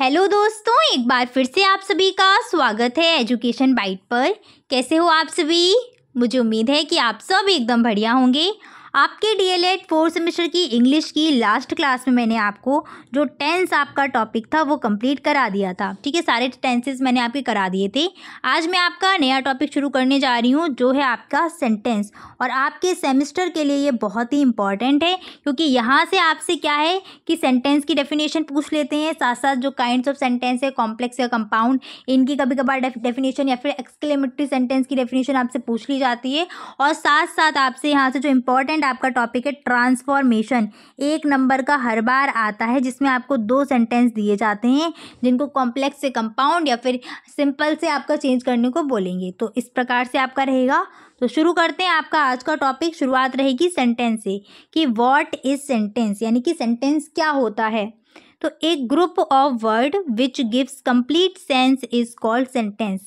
hello दोस्तों एक बार फिर से आप सभी का स्वागत है एजुकेशन बाइट पर कैसे हो आप सभी मुझे उम्मीद है कि आप सब एकदम बढ़िया होंगे आपके D L Ed fourth semester की इंग्लिश की लास्ट क्लास में मैंने आपको जो टेंस आपका टॉपिक था वो कंप्लीट करा दिया था ठीक है सारे टेंसेस मैंने आपके करा दिए थे आज मैं आपका नया टॉपिक शुरू करने जा रही हूँ जो है आपका सेंटेंस और आपके सेमेस्टर के लिए ये बहुत ही इंपॉर्टेंट है क्योंकि यहाँ से आपसे क्या है कि सेंटेंस की डेफिनेशन पूछ लेते हैं साथ साथ जो काइंड ऑफ सेंटेंस है कॉम्प्लेक्स या कंपाउंड इनकी कभी कभार डेफिनेशन या फिर एक्सक्लेमेटरी सेंटेंस की डेफिनेशन आपसे पूछ ली जाती है और साथ साथ आपसे यहाँ से जो इंपॉर्टेंट सेकंड आपका टॉपिक है ट्रांसफॉर्मेशन एक नंबर का हर बार आता है जिसमें आपको दो सेंटेंस दिए जाते हैं जिनको कॉम्प्लेक्स से कंपाउंड या फिर सिंपल से आपका चेंज करने को बोलेंगे तो इस प्रकार से आपका रहेगा तो शुरू करते हैं आपका आज का टॉपिक शुरुआत रहेगी सेंटेंस से कि वॉट इज़ सेंटेंस यानी कि सेंटेंस क्या होता है तो a group of word which gives complete sense is called sentence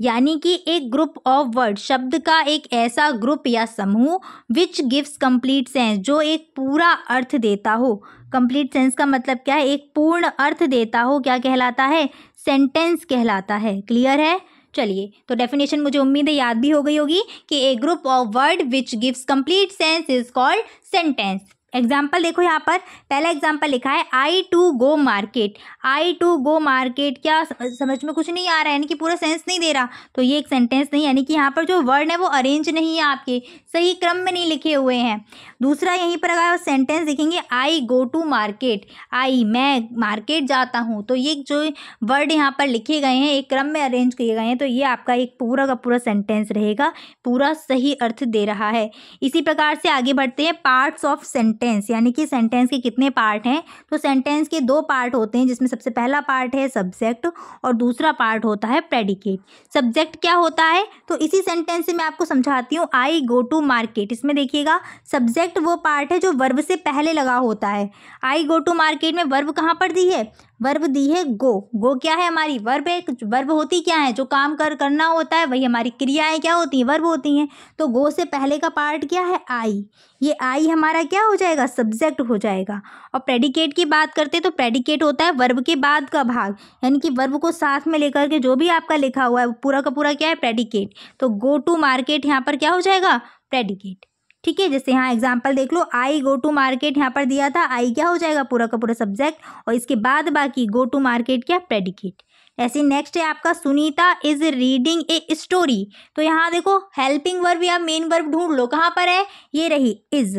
यानी कि एक ग्रुप ऑफ वर्ड शब्द का एक ऐसा ग्रुप या समूह विच गिव्स कंप्लीट सेंस जो एक पूरा अर्थ देता हो कंप्लीट सेंस का मतलब क्या है एक पूर्ण अर्थ देता हो क्या कहलाता है सेंटेंस कहलाता है क्लियर है चलिए तो डेफिनेशन मुझे उम्मीद है याद भी हो गई होगी कि a group of word which gives complete sense is called sentence example देखो यहाँ पर पहला एग्जाम्पल लिखा है I to go market I to go market क्या समझ में कुछ नहीं आ रहा है यानी कि पूरा सेंस नहीं दे रहा तो ये एक सेंटेंस नहीं यानी कि यहाँ पर जो वर्ड है वो अरेंज नहीं है आपके सही क्रम में नहीं लिखे हुए हैं दूसरा यहीं पर अगर सेंटेंस देखेंगे आई गो टू मार्केट आई मैं मार्केट जाता हूँ तो ये जो वर्ड यहाँ पर लिखे गए हैं एक क्रम में अरेंज किए गए हैं तो ये आपका एक पूरा का पूरा सेंटेंस रहेगा पूरा सही अर्थ दे रहा है इसी प्रकार से आगे बढ़ते हैं पार्ट्स ऑफ सेंटेंस सेंटेंस यानी कि सेंटेंस के कितने पार्ट हैं तो सेंटेंस के दो पार्ट होते हैं जिसमें सबसे पहला पार्ट है सब्जेक्ट और दूसरा पार्ट होता है प्रेडिकेट सब्जेक्ट क्या होता है तो इसी सेंटेंस से मैं आपको समझाती हूँ आई गो टू मार्केट इसमें देखिएगा सब्जेक्ट वो पार्ट है जो वर्ब से पहले लगा होता है आई गो टू मार्केट में वर्ब कहाँ पर दी है वर्ब दी है गो गो क्या है हमारी वर्ब है वर्ब होती क्या है जो काम कर करना होता है वही हमारी क्रियाएं क्या होती हैं वर्ब होती हैं तो गो से पहले का पार्ट क्या है आई ये आई हमारा क्या हो जाएगा सब्जेक्ट हो जाएगा और प्रेडिकेट की बात करते तो प्रेडिकेट होता है वर्ब के बाद का भाग यानी कि वर्ब को साथ में लेकर के जो भी आपका लिखा हुआ है पूरा का पूरा क्या है प्रेडिकेट तो गो टू मार्केट यहाँ पर क्या हो जाएगा प्रेडिकेट ठीक है जैसे यहाँ एग्जाम्पल देख लो आई गो टू मार्केट यहाँ पर दिया था आई क्या हो जाएगा पूरा का पूरा सब्जेक्ट और इसके बाद बाकी गो टू मार्केट क्या प्रेडिकेट ऐसे नेक्स्ट है आपका Sunita is reading a story तो यहाँ देखो हेल्पिंग वर्ब या मेन वर्ब ढूंढ लो कहाँ पर है ये रही इज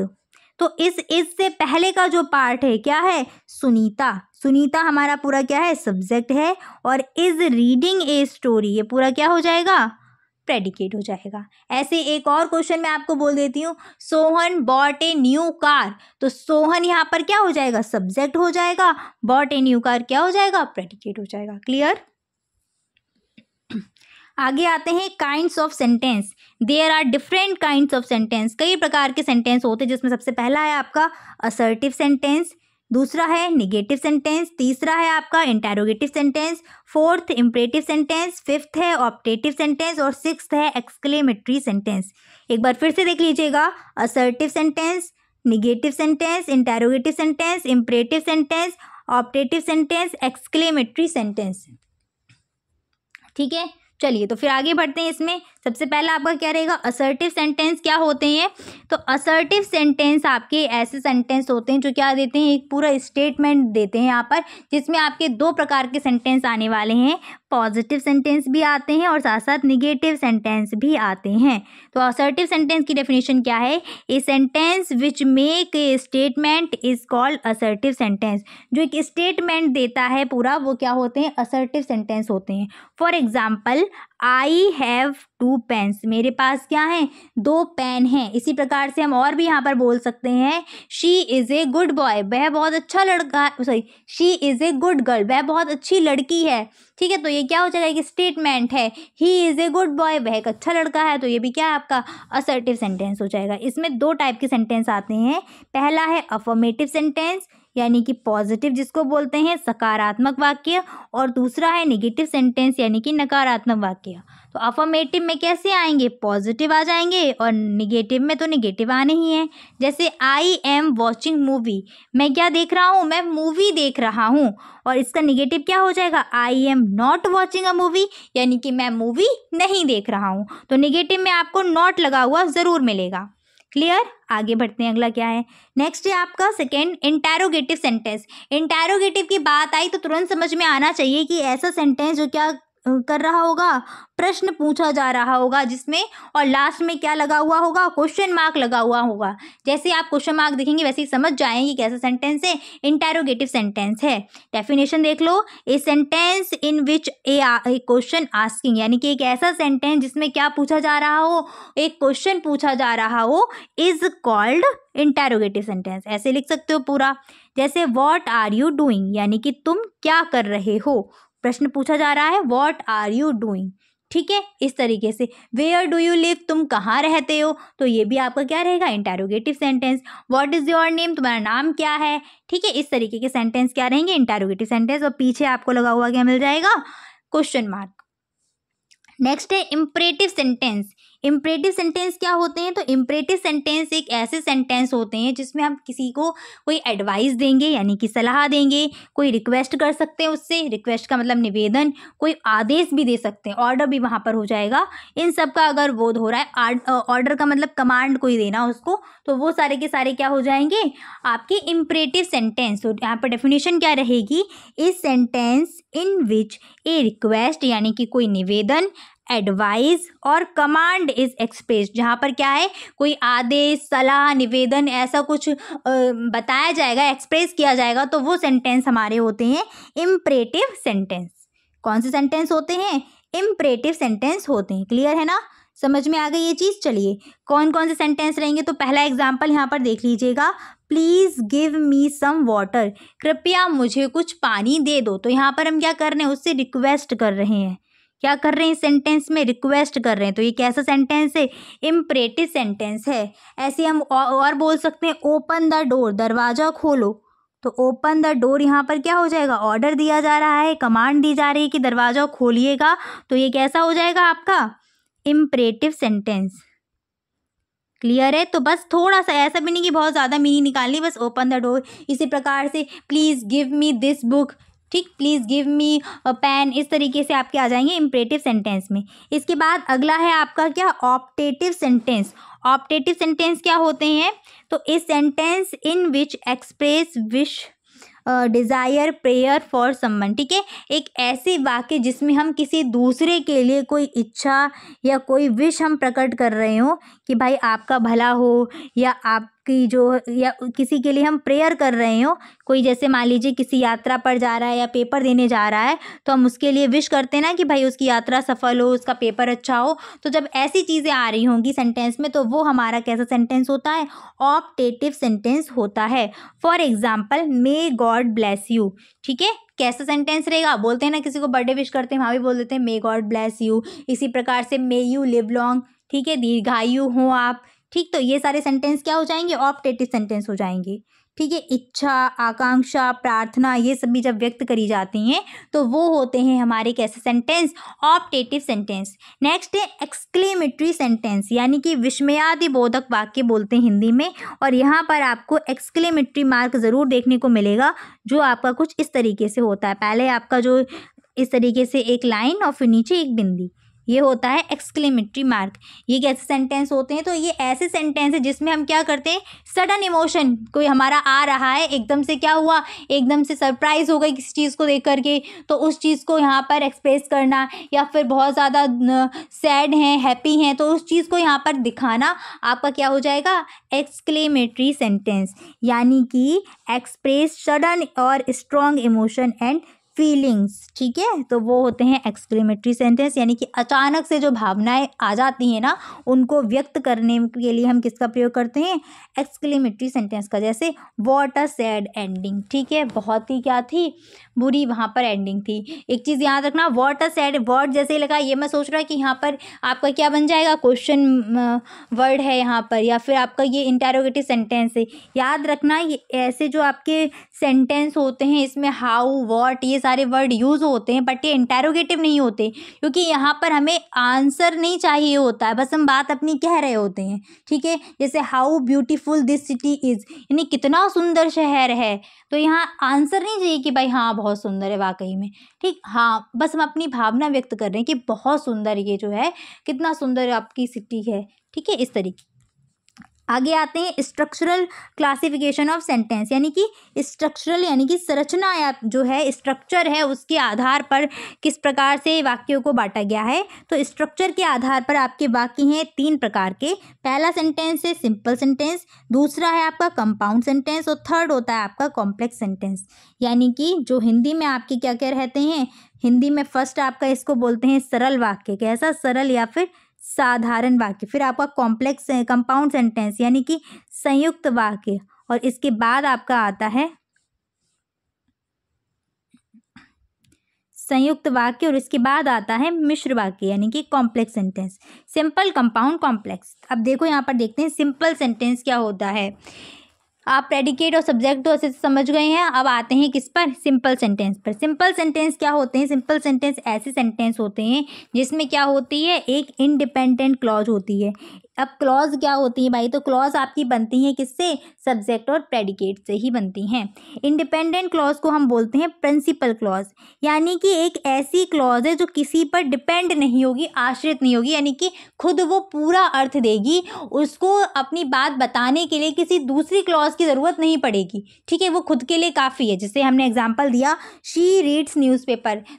तो इस इज से पहले का जो पार्ट है क्या है सुनीता सुनीता हमारा पूरा क्या है सब्जेक्ट है और इज रीडिंग ए स्टोरी ये पूरा क्या हो जाएगा प्रेडिकेट हो जाएगा ऐसे एक और क्वेश्चन मैं आपको बोल देती हूँ Sohan bought a new car तो सोहन यहाँ पर क्या हो जाएगा सब्जेक्ट हो जाएगा बॉट ए न्यू कार क्या हो जाएगा प्रेडिकेट हो जाएगा क्लियर आगे आते हैं kinds of sentence there are different kinds of sentence कई प्रकार के सेंटेंस होते हैं जिसमें सबसे पहला है आपका असर्टिव सेंटेंस दूसरा है निगेटिव सेंटेंस तीसरा है आपका interrogative sentence fourth imperative sentence fifth है ऑप्टेटिव सेंटेंस और सिक्स है एक्सक्लेमेटरी सेंटेंस एक बार फिर से देख लीजिएगा assertive sentence negative sentence interrogative sentence imperative sentence optative sentence exclamatory sentence ठीक है चलिए तो फिर आगे बढ़ते हैं इसमें सबसे पहला आपका क्या रहेगा असर्टिव सेंटेंस क्या होते हैं तो असर्टिव सेंटेंस आपके ऐसे सेंटेंस होते हैं जो क्या देते हैं एक पूरा स्टेटमेंट देते हैं यहाँ पर जिसमें आपके दो प्रकार के सेंटेंस आने वाले हैं पॉजिटिव सेंटेंस भी आते हैं और साथ साथ निगेटिव सेंटेंस भी आते हैं तो असर्टिव सेंटेंस की डेफिनेशन क्या है a sentence which make a statement is called assertive sentence जो एक स्टेटमेंट देता है पूरा वो क्या होते हैं असर्टिव सेंटेंस होते हैं for example I have two pens मेरे पास क्या है दो पेन हैं इसी प्रकार से हम और भी यहाँ पर बोल सकते हैं she is a good boy वह बहुत अच्छा लड़का sorry she is a good girl वह बहुत अच्छी लड़की है ठीक है तो ये क्या हो जाएगा कि स्टेटमेंट है he is a good boy वह एक अच्छा लड़का है तो ये भी क्या है आपका असर्टिव सेंटेंस हो जाएगा इसमें दो टाइप के सेंटेंस आते हैं पहला है अफर्मेटिव सेंटेंस यानी कि पॉजिटिव जिसको बोलते हैं सकारात्मक वाक्य और दूसरा है निगेटिव सेंटेंस यानी कि नकारात्मक वाक्य तो अफर्मेटिव में कैसे आएंगे पॉजिटिव आ जाएंगे और निगेटिव में तो निगेटिव आने ही हैं जैसे आई एम वॉचिंग मूवी मैं क्या देख रहा हूँ मैं मूवी देख रहा हूँ और इसका निगेटिव क्या हो जाएगा I am not watching a movie यानी कि मैं मूवी नहीं देख रहा हूँ तो निगेटिव में आपको नॉट लगा हुआ ज़रूर मिलेगा क्लियर आगे बढ़ते हैं अगला क्या है नेक्स्ट है आपका सेकेंड इंटेरोगेटिव सेंटेंस इंटेरोगेटिव की बात आई तो तुरंत समझ में आना चाहिए कि ऐसा सेंटेंस जो क्या कर रहा होगा प्रश्न पूछा जा रहा होगा जिसमें और लास्ट में क्या लगा हुआ होगा क्वेश्चन मार्क लगा हुआ होगा जैसे आप क्वेश्चन मार्क देखेंगे वैसे ही समझ जाएंगे कैसा सेंटेंस है इंटेरोगेटिव सेंटेंस है डेफिनेशन देख लो a sentence in which a question asking यानी कि एक ऐसा सेंटेंस जिसमें क्या पूछा जा रहा हो एक क्वेश्चन पूछा जा रहा हो इज कॉल्ड इंटेरोगेटिव सेंटेंस ऐसे लिख सकते हो पूरा जैसे वॉट आर यू डूइंग यानी कि तुम क्या कर रहे हो प्रश्न पूछा जा रहा है वॉट आर यू डूइंग ठीक है इस तरीके से वेयर डू यू लिव तुम कहाँ रहते हो तो ये भी आपका क्या रहेगा interrogative sentence what is your name तुम्हारा नाम क्या है ठीक है इस तरीके के सेंटेंस क्या रहेंगे इंटेरोगेटिव सेंटेंस और पीछे आपको लगा हुआ क्या मिल जाएगा क्वेश्चन मार्क नेक्स्ट है इम्परेटिव सेंटेंस इम्परेटिव सेंटेंस क्या होते हैं तो इम्परेटिव सेंटेंस एक ऐसे सेंटेंस होते हैं जिसमें हम किसी को कोई एडवाइस देंगे यानी कि सलाह देंगे कोई रिक्वेस्ट कर सकते हैं उससे रिक्वेस्ट का मतलब निवेदन कोई आदेश भी दे सकते हैं ऑर्डर भी वहाँ पर हो जाएगा इन सब का अगर बोध हो रहा है ऑर्डर का मतलब कमांड कोई देना उसको तो वो सारे के सारे क्या हो जाएंगे आपके इम्परेटिव सेंटेंस तो यहाँ पर डेफिनेशन क्या रहेगी इस sentence in which A request यानी कि कोई निवेदन एडवाइस और कमांड इज एक्सप्रेस जहाँ पर क्या है कोई आदेश सलाह निवेदन ऐसा कुछ बताया जाएगा एक्सप्रेस किया जाएगा तो वो सेंटेंस हमारे होते हैं इम्परेटिव सेंटेंस कौन से सेंटेंस होते हैं इम्परेटिव सेंटेंस होते हैं क्लियर है ना समझ में आ गई ये चीज़ चलिए कौन कौन से सेंटेंस रहेंगे तो पहला एग्जाम्पल यहाँ पर देख लीजिएगा please give me some water कृपया मुझे कुछ पानी दे दो तो यहाँ पर हम क्या कर रहे हैं उससे रिक्वेस्ट कर रहे हैं क्या कर रहे हैं इस सेंटेंस में रिक्वेस्ट कर रहे हैं तो ये कैसा सेंटेंस है इम्परेटिव सेंटेंस है ऐसे हम और बोल सकते हैं ओपन द डोर दरवाज़ा खोलो तो ओपन द डोर यहाँ पर क्या हो जाएगा ऑर्डर दिया जा रहा है कमांड दी जा रही है कि दरवाज़ा खोलिएगा तो ये कैसा हो जाएगा आपका इम्परेटिव सेंटेंस क्लियर है तो बस थोड़ा सा ऐसा भी नहीं कि बहुत ज़्यादा मीनिंग निकालनी बस ओपन द डोर इसी प्रकार से please give me this book ठीक प्लीज़ गिव मी पेन इस तरीके से आपके आ जाएंगे इम्परेटिव सेंटेंस में इसके बाद अगला है आपका क्या ऑप्टेटिव सेंटेंस ऑप्टेटिव सेंटेंस क्या होते हैं तो इस sentence in which express wish desire prayer for someone ठीक है एक ऐसे वाक्य जिसमें हम किसी दूसरे के लिए कोई इच्छा या कोई विश हम प्रकट कर रहे हो कि भाई आपका भला हो या आपकी जो या किसी के लिए हम प्रेयर कर रहे हो कोई जैसे मान लीजिए किसी यात्रा पर जा रहा है या पेपर देने जा रहा है तो हम उसके लिए विश करते हैं ना कि भाई उसकी यात्रा सफल हो उसका पेपर अच्छा हो तो जब ऐसी चीज़ें आ रही होंगी सेंटेंस में तो वो हमारा कैसा सेंटेंस होता है ऑप्टेटिव सेंटेंस होता है for example may God bless you ठीक है कैसा सेंटेंस रहेगा बोलते हैं ना किसी को बर्थडे विश करते हैं वहाँ भी बोल देते हैं मे गॉड ब्लेस यू इसी प्रकार से मे यू लिव लॉन्ग ठीक है दीर्घायु हो आप ठीक तो ये सारे सेंटेंस क्या हो जाएंगे ऑप्टेटिव सेंटेंस हो जाएंगे ठीक है इच्छा आकांक्षा प्रार्थना ये सभी जब व्यक्त करी जाती हैं तो वो होते हैं हमारे कैसे सेंटेंस ऑप्टेटिव सेंटेंस नेक्स्ट है एक्सक्लेमेटरी सेंटेंस यानी कि विस्मयादि बोधक वाक्य बोलते हैं हिंदी में और यहाँ पर आपको एक्सक्लेमेटरी मार्क ज़रूर देखने को मिलेगा जो आपका कुछ इस तरीके से होता है पहले आपका जो इस तरीके से एक लाइन और फिर नीचे एक बिंदी ये होता है एक्सक्लेमेटरी मार्क ये कैसे सेंटेंस होते हैं तो ये ऐसे सेंटेंस है जिसमें हम क्या करते हैं सडन इमोशन कोई हमारा आ रहा है एकदम से क्या हुआ एकदम से सरप्राइज हो गई किसी चीज़ को देख करके तो उस चीज़ को यहाँ पर एक्सप्रेस करना या फिर बहुत ज़्यादा सैड हैं हैप्पी हैं तो उस चीज़ को यहाँ पर दिखाना आपका क्या हो जाएगा एक्सक्लेमेटरी सेंटेंस यानी कि एक्सप्रेस सडन और स्ट्रॉन्ग इमोशन एंड फीलिंग्स ठीक है तो वो होते हैं एक्सक्लेमेटरी सेंटेंस यानी कि अचानक से जो भावनाएं आ जाती हैं ना उनको व्यक्त करने के लिए हम किसका प्रयोग करते हैं एक्सक्लेमेटरी सेंटेंस का जैसे वॉट अ सैड एंडिंग ठीक है बहुत ही क्या थी बुरी वहाँ पर एंडिंग थी एक चीज़ याद रखना वॉट अ सैड वॉट जैसे ही लगा ये मैं सोच रहा कि यहाँ पर आपका क्या बन जाएगा क्वेश्चन वर्ड है यहाँ पर या फिर आपका ये इंटेरोगेटिव सेंटेंस है याद रखना ये ऐसे जो आपके सेंटेंस होते हैं इसमें हाउ वॉट ये सारे वर्ड यूज़ होते हैं बट ये इंटेरोगेटिव नहीं होते क्योंकि यहाँ पर हमें आंसर नहीं चाहिए होता है बस हम बात अपनी कह रहे होते हैं ठीक है जैसे how beautiful this city is यानी कितना सुंदर शहर है तो यहाँ आंसर नहीं चाहिए कि भाई हाँ बहुत सुंदर है वाकई में ठीक हाँ बस हम अपनी भावना व्यक्त कर रहे हैं कि बहुत सुंदर ये जो है कितना सुंदर आपकी सिटी है ठीक है इस तरीके आगे आते हैं स्ट्रक्चरल क्लासिफिकेशन ऑफ सेंटेंस यानी कि स्ट्रक्चरल यानी कि संरचना या जो है स्ट्रक्चर है उसके आधार पर किस प्रकार से वाक्यों को बांटा गया है तो स्ट्रक्चर के आधार पर आपके वाक्य हैं तीन प्रकार के पहला सेंटेंस है सिंपल सेंटेंस दूसरा है आपका कंपाउंड सेंटेंस और थर्ड होता है आपका कॉम्प्लेक्स सेंटेंस यानी कि जो हिंदी में आपके क्या क्या रहते हैं हिंदी में फर्स्ट आपका इसको बोलते हैं सरल वाक्य कैसा सरल या फिर साधारण वाक्य फिर आपका कॉम्प्लेक्स कंपाउंड सेंटेंस यानी कि संयुक्त वाक्य और इसके बाद आपका आता है संयुक्त वाक्य और इसके बाद आता है मिश्र वाक्य यानी कि complex sentence simple compound complex अब देखो यहाँ पर देखते हैं सिंपल सेंटेंस क्या होता है आप प्रेडिकेट और सब्जेक्ट तो ऐसे से समझ गए हैं अब आते हैं किस पर सिंपल सेंटेंस पर सिंपल सेंटेंस क्या होते हैं सिंपल सेंटेंस ऐसे सेंटेंस होते हैं जिसमें क्या होती है एक इंडिपेंडेंट क्लॉज होती है अब क्लॉज क्या होती है भाई तो क्लॉज आपकी बनती हैं किससे सब्जेक्ट और प्रेडिकेट से ही बनती हैं इंडिपेंडेंट क्लॉज को हम बोलते हैं प्रिंसिपल क्लॉज यानी कि एक ऐसी क्लॉज है जो किसी पर डिपेंड नहीं होगी आश्रित नहीं होगी यानी कि खुद वो पूरा अर्थ देगी उसको अपनी बात बताने के लिए किसी दूसरी क्लॉज की ज़रूरत नहीं पड़ेगी ठीक है वो खुद के लिए काफ़ी है जैसे हमने एग्जाम्पल दिया शी रीड्स न्यूज़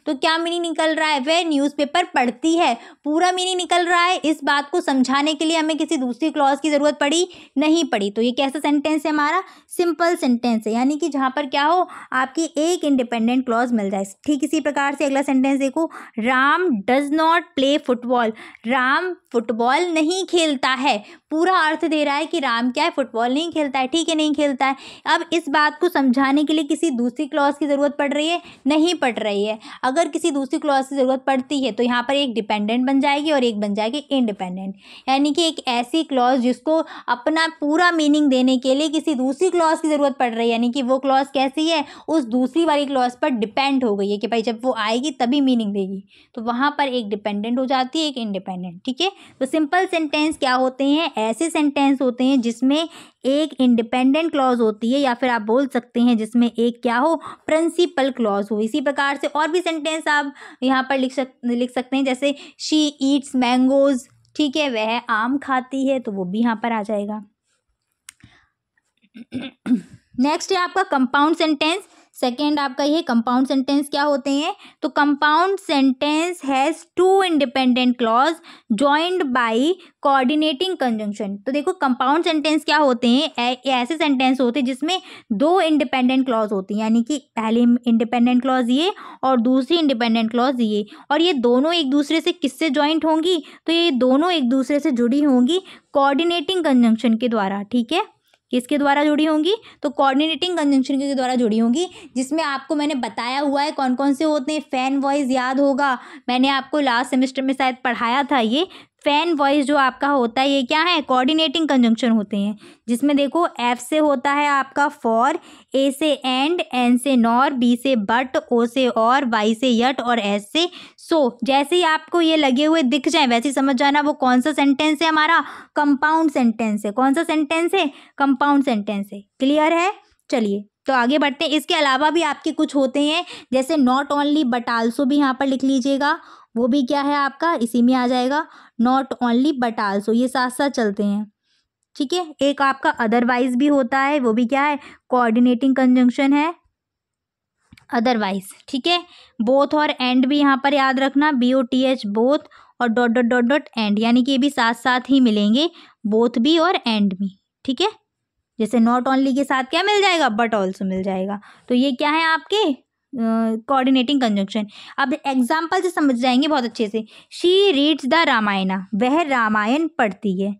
तो क्या मीनिंग निकल रहा है वह न्यूज़ पढ़ती है पूरा मीनिंग निकल रहा है इस बात को समझाने के लिए हमें हमें किसी दूसरी क्लॉज की ज़रूरत पड़ी नहीं पड़ी तो ये कैसा सेंटेंस है हमारा सिंपल सेंटेंस है यानी कि जहाँ पर क्या हो आपकी एक इंडिपेंडेंट क्लॉज मिल जाए ठीक इसी प्रकार से अगला सेंटेंस देखो Ram does not play football Ram football नहीं खेलता है पूरा अर्थ दे रहा है कि राम क्या है फुटबॉल नहीं खेलता है ठीक है नहीं खेलता है अब इस बात को समझाने के लिए किसी दूसरी क्लॉज की ज़रूरत पड़ रही है नहीं पड़ रही है अगर किसी दूसरी क्लॉज की ज़रूरत पड़ती है तो यहाँ पर एक डिपेंडेंट बन जाएगी और एक बन जाएगी इंडिपेंडेंट यानी कि एक ऐसी क्लॉज जिसको अपना पूरा मीनिंग देने के लिए किसी दूसरी क्लॉज की ज़रूरत पड़ रही है यानी कि वो क्लॉज कैसी है उस दूसरी वाली क्लॉज पर डिपेंड हो गई है कि भाई जब वो आएगी तभी मीनिंग देगी तो वहाँ पर एक डिपेंडेंट हो जाती है एक इंडिपेंडेंट ठीक है तो सिंपल सेंटेंस क्या होते हैं ऐसे सेंटेंस होते हैं जिसमें एक इंडिपेंडेंट क्लॉज होती है या फिर आप बोल सकते हैं जिसमें एक क्या हो प्रिंसिपल क्लॉज हो इसी प्रकार से और भी सेंटेंस आप यहाँ पर लिख सक लिख सकते हैं जैसे शी ईट्स मैंगोज़ ठीक है वह आम खाती है तो वो भी यहाँ पर आ जाएगा नेक्स्ट है आपका कंपाउंड सेंटेंस सेकेंड आपका ये कंपाउंड सेंटेंस क्या होते हैं तो compound sentence has two independent clause joined by coordinating conjunction तो देखो कंपाउंड सेंटेंस क्या होते हैं ऐसे सेंटेंस होते हैं जिसमें दो इंडिपेंडेंट क्लॉज होते हैं यानी कि पहले इंडिपेंडेंट क्लॉज ये और दूसरी इंडिपेंडेंट क्लॉज ये और ये दोनों एक दूसरे से किससे ज्वाइंट होंगी तो ये दोनों एक दूसरे से जुड़ी होंगी कोऑर्डिनेटिंग कंजंक्शन के द्वारा ठीक है किसके द्वारा जुड़ी होंगी तो कोऑर्डिनेटिंग कंजंक्शन के द्वारा जुड़ी होंगी जिसमें आपको मैंने बताया हुआ है कौन कौन से होते हैं फैन वॉइस याद होगा मैंने आपको लास्ट सेमेस्टर में शायद पढ़ाया था ये फैन वॉइस जो आपका होता है ये क्या है कोऑर्डिनेटिंग कंजंक्शन होते हैं जिसमें देखो एफ से होता है आपका फॉर ए से एंड एन से नॉर बी से बट ओ से और वाई से यट और एस से सो so, जैसे ही आपको ये लगे हुए दिख जाए वैसे ही समझ जाना वो कौन सा सेंटेंस है हमारा कंपाउंड सेंटेंस है कौन सा सेंटेंस है कंपाउंड सेंटेंस है क्लियर है चलिए तो आगे बढ़ते हैं इसके अलावा भी आपके कुछ होते हैं जैसे नॉट ओनली बट आल्सो भी यहाँ पर लिख लीजिएगा वो भी क्या है आपका इसी में आ जाएगा नॉट ओनली बट आल्सो ये साथ साथ चलते हैं ठीक है एक आपका अदरवाइज भी होता है वो भी क्या है कोऑर्डिनेटिंग कंजंक्शन है अदरवाइज ठीक है बोथ और एंड भी यहाँ पर याद रखना B O T H both और dot dot dot dot and यानी कि ये भी साथ साथ ही मिलेंगे बोथ भी और एंड भी ठीक है जैसे नॉट ओनली के साथ क्या मिल जाएगा बट ऑल्सो मिल जाएगा तो ये क्या है आपके कोऑर्डिनेटिंग कंजंक्शन अब एग्जाम्पल से समझ जाएंगे बहुत अच्छे से शी रीड्स द रामायणा वह रामायण पढ़ती है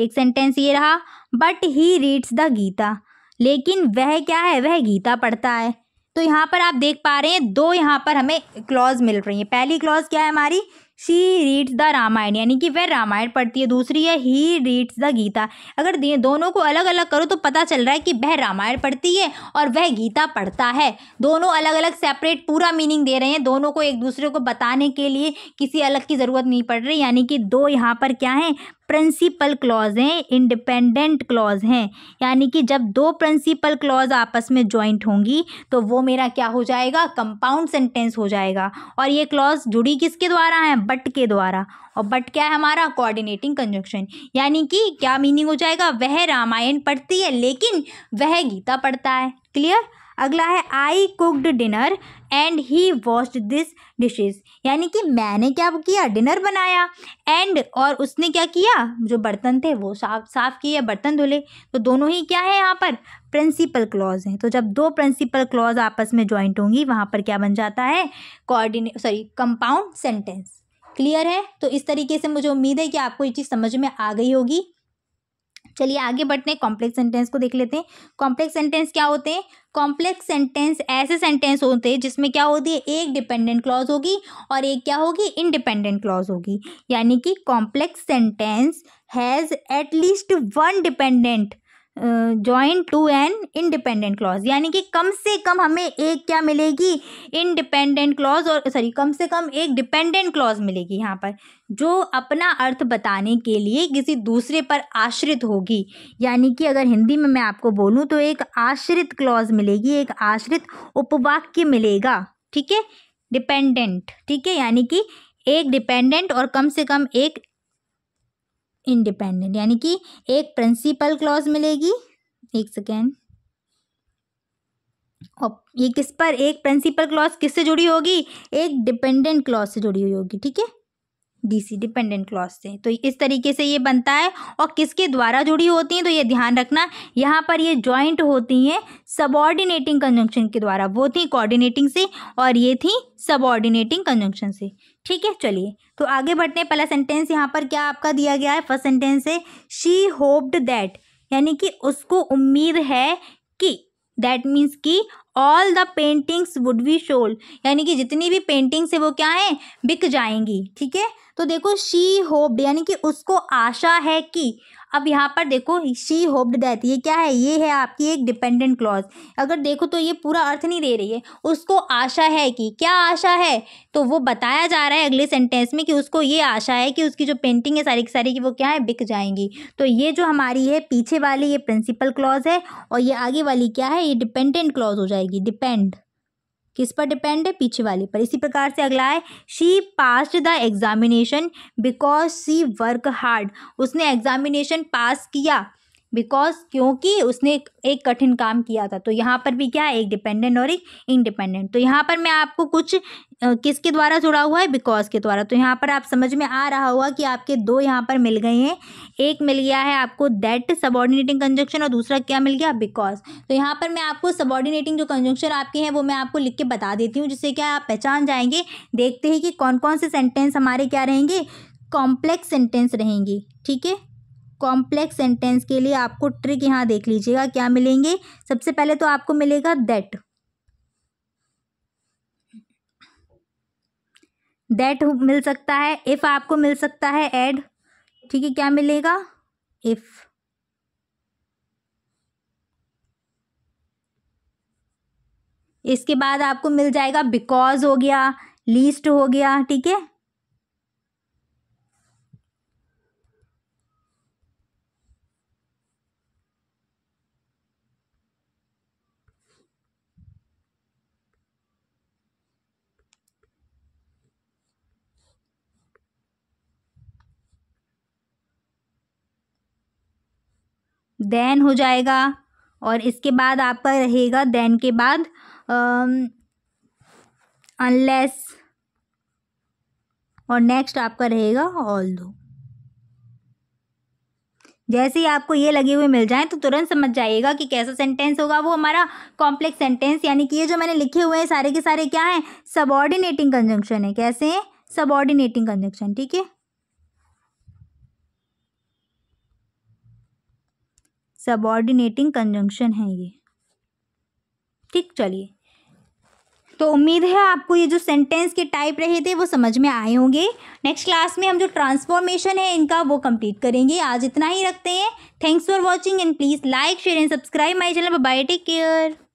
एक सेंटेंस ये रहा but he reads the Gita लेकिन वह क्या है वह गीता पढ़ता है तो यहाँ पर आप देख पा रहे हैं दो यहाँ पर हमें क्लॉज मिल रही है पहली क्लॉज क्या है हमारी शी रीड्स द रामायण यानी कि वह रामायण पढ़ती है दूसरी है ही रीड्स द गीता अगर दोनों को अलग अलग करो तो पता चल रहा है कि वह रामायण पढ़ती है और वह गीता पढ़ता है दोनों अलग अलग सेपरेट पूरा मीनिंग दे रहे हैं दोनों को एक दूसरे को बताने के लिए किसी अलग की ज़रूरत नहीं पड़ रही यानी कि दो यहाँ पर क्या हैं प्रिंसिपल क्लॉज हैं इंडिपेंडेंट क्लॉज हैं यानी कि जब दो प्रिंसिपल क्लॉज आपस में जॉइंट होंगी तो वो मेरा क्या हो जाएगा कंपाउंड सेंटेंस हो जाएगा और ये क्लॉज जुड़ी किसके द्वारा है बट के द्वारा और बट क्या है हमारा कोऑर्डिनेटिंग कंजक्शन यानी कि क्या मीनिंग हो जाएगा वह रामायण पढ़ती है लेकिन वह गीता पढ़ता है क्लियर अगला है I cooked dinner and he washed this dishes यानी कि मैंने क्या किया डिनर बनाया एंड और उसने क्या किया जो बर्तन थे वो साफ साफ किए बर्तन धुले तो दोनों ही क्या है यहाँ पर प्रिंसिपल क्लॉज हैं तो जब दो प्रिंसिपल क्लॉज आपस में ज्वाइंट होंगी वहाँ पर क्या बन जाता है coordinate sorry compound sentence clear है तो इस तरीके से मुझे उम्मीद है कि आपको ये चीज़ समझ में आ गई होगी चलिए आगे बढ़ते हैं कॉम्प्लेक्स सेंटेंस को देख लेते हैं कॉम्प्लेक्स सेंटेंस क्या होते हैं कॉम्प्लेक्स सेंटेंस ऐसे सेंटेंस होते हैं जिसमें क्या होती है एक डिपेंडेंट क्लॉज होगी और एक क्या होगी इनडिपेंडेंट क्लॉज होगी यानी कि complex sentence has at least one dependent join to an independent clause यानी कि कम से कम हमें एक क्या मिलेगी इंडिपेंडेंट क्लॉज और सॉरी कम से कम एक डिपेंडेंट क्लॉज मिलेगी यहाँ पर जो अपना अर्थ बताने के लिए किसी दूसरे पर आश्रित होगी यानी कि अगर हिंदी में मैं आपको बोलूँ तो एक आश्रित क्लॉज मिलेगी एक आश्रित उपवाक्य मिलेगा ठीक है डिपेंडेंट ठीक है यानी कि एक डिपेंडेंट और कम से कम एक इंडिपेंडेंट यानी कि एक प्रिंसिपल क्लॉज मिलेगी एक सेकेंड और ये किस पर एक प्रिंसिपल क्लॉज किससे जुड़ी होगी एक डिपेंडेंट क्लॉज से जुड़ी हुई होगी ठीक है डीसी डिपेंडेंट क्लॉज से तो इस तरीके से ये बनता है और किसके द्वारा जुड़ी होती हैं तो ये ध्यान रखना यहाँ पर ये जॉइंट होती हैं ऑर्डिनेटिंग कंजंक्शन के द्वारा वो थी कोऑर्डिनेटिंग से और ये थी ऑर्डिनेटिंग कंजंक्शन से ठीक है चलिए तो आगे बढ़ते हैं पहला सेंटेंस यहाँ पर क्या आपका दिया गया है फर्स्ट सेंटेंस है शी होप्ड दैट यानी कि उसको उम्मीद है कि दैट मीन्स कि all the paintings would be should यानी कि जितनी भी पेंटिंग्स है वो क्या है बिक जाएंगी ठीक है तो देखो शी होप्ड यानी कि उसको आशा है कि अब यहाँ पर देखो शी होप्ड डेथ ये क्या है ये है आपकी एक डिपेंडेंट क्लॉज अगर देखो तो ये पूरा अर्थ नहीं दे रही है उसको आशा है कि क्या आशा है तो वो बताया जा रहा है अगले सेंटेंस में कि उसको ये आशा है कि उसकी जो पेंटिंग है सारी की सारी की वो क्या है बिक जाएंगी तो ये जो हमारी है पीछे वाली ये प्रिंसिपल क्लॉज है और ये आगे वाली क्या है ये डिपेंडेंट क्लॉज हो जाएगी डिपेंड किस पर डिपेंड है पीछे वाले पर इसी प्रकार से अगला है she passed the examination because she work hard उसने एग्जामिनेशन पास किया बिकॉज क्योंकि उसने एक कठिन काम किया था तो यहाँ पर भी क्या है एक डिपेंडेंट और एक इंडिपेंडेंट तो यहाँ पर मैं आपको कुछ किसके द्वारा जुड़ा हुआ है बिकॉज के द्वारा तो यहाँ पर आप समझ में आ रहा होगा कि आपके दो यहाँ पर मिल गए हैं एक मिल गया है आपको दैट सबॉर्डिनेटिंग कंजक्शन और दूसरा क्या मिल गया बिकॉज तो यहाँ पर मैं आपको सबॉर्डिनेटिंग जो कंजक्शन आपके हैं वो मैं आपको लिख के बता देती हूँ जिससे क्या आप पहचान जाएंगे देखते हैं कि कौन कौन से सेंटेंस हमारे क्या रहेंगे कॉम्प्लेक्स सेंटेंस रहेंगी ठीक है कॉम्प्लेक्स सेंटेंस के लिए आपको ट्रिक यहाँ देख लीजिएगा क्या मिलेंगे सबसे पहले तो आपको मिलेगा दैट दैट मिल सकता है इफ़ आपको मिल सकता है एड ठीक है क्या मिलेगा इफ़ इसके बाद आपको मिल जाएगा बिकॉज हो गया लीस्ट हो गया ठीक है देन हो जाएगा और इसके बाद आपका रहेगा देन के बाद अनलेस और नेक्स्ट आपका रहेगा ऑल दो जैसे ही आपको ये लगे हुए मिल जाए तो तुरंत समझ जाइएगा कि कैसा सेंटेंस होगा वो हमारा कॉम्प्लेक्स सेंटेंस यानी कि ये जो मैंने लिखे हुए हैं सारे के सारे क्या हैं सबऑर्डिनेटिंग कंजंक्शन है कैसे हैं सबॉर्डिनेटिंग कंजंक्शन ठीक है सबॉर्डिनेटिंग कंजंक्शन है ये ठीक चलिए तो उम्मीद है आपको ये जो सेंटेंस के टाइप रहे थे वो समझ में आए होंगे नेक्स्ट क्लास में हम जो ट्रांसफॉर्मेशन है इनका वो कंप्लीट करेंगे आज इतना ही रखते हैं thanks for watching and please like share and subscribe my channel bye take care